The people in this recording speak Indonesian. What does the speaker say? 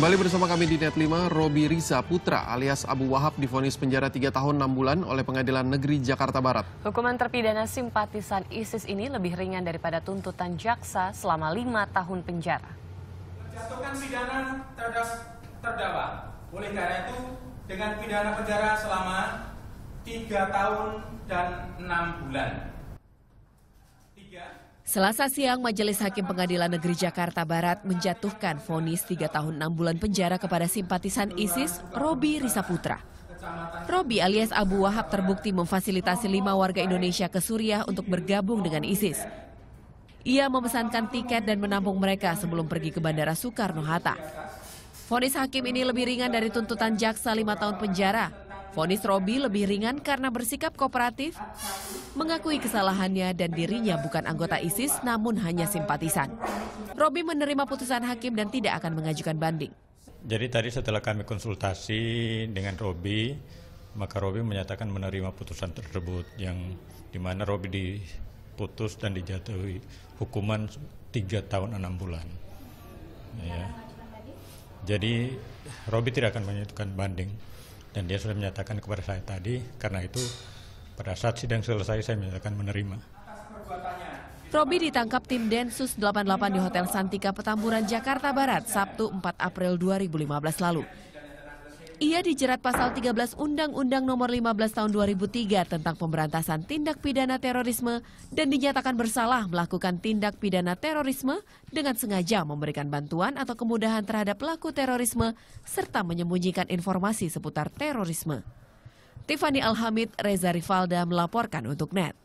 Kembali bersama kami di Net 5, Robi Riza Putra alias Abu Wahab difonis penjara 3 tahun 6 bulan oleh Pengadilan Negeri Jakarta Barat. Hukuman terpidana simpatisan ISIS ini lebih ringan daripada tuntutan jaksa selama 5 tahun penjara. Menjatuhkan pidana terdakwa. Oleh karena itu, dengan pidana penjara selama 3 tahun dan 6 bulan. Selasa siang, Majelis Hakim Pengadilan Negeri Jakarta Barat menjatuhkan vonis 3 tahun 6 bulan penjara kepada simpatisan ISIS, Robi Risa Putra. Robi alias Abu Wahab terbukti memfasilitasi lima warga Indonesia ke Suriah untuk bergabung dengan ISIS. Ia memesankan tiket dan menampung mereka sebelum pergi ke Bandara Soekarno-Hatta. Vonis hakim ini lebih ringan dari tuntutan jaksa lima tahun penjara Fonis Robi lebih ringan karena bersikap kooperatif, mengakui kesalahannya dan dirinya bukan anggota ISIS namun hanya simpatisan. Robi menerima putusan hakim dan tidak akan mengajukan banding. Jadi tadi setelah kami konsultasi dengan Robi, maka Robi menyatakan menerima putusan tersebut yang dimana Robi diputus dan dijatuhi hukuman 3 tahun 6 bulan. Ya. Jadi Robi tidak akan mengajukan banding dan dia sudah menyatakan kepada saya tadi karena itu pada saat sidang selesai saya menyatakan menerima. Robi ditangkap tim Densus 88 di Hotel Santika Petamburan, Jakarta Barat, Sabtu 4 April 2015 lalu. Ia dijerat pasal 13 Undang-Undang Nomor 15 Tahun 2003 tentang pemberantasan tindak pidana terorisme dan dinyatakan bersalah melakukan tindak pidana terorisme dengan sengaja memberikan bantuan atau kemudahan terhadap pelaku terorisme serta menyembunyikan informasi seputar terorisme. Tiffany Alhamid, Reza Rivalda melaporkan untuk NET.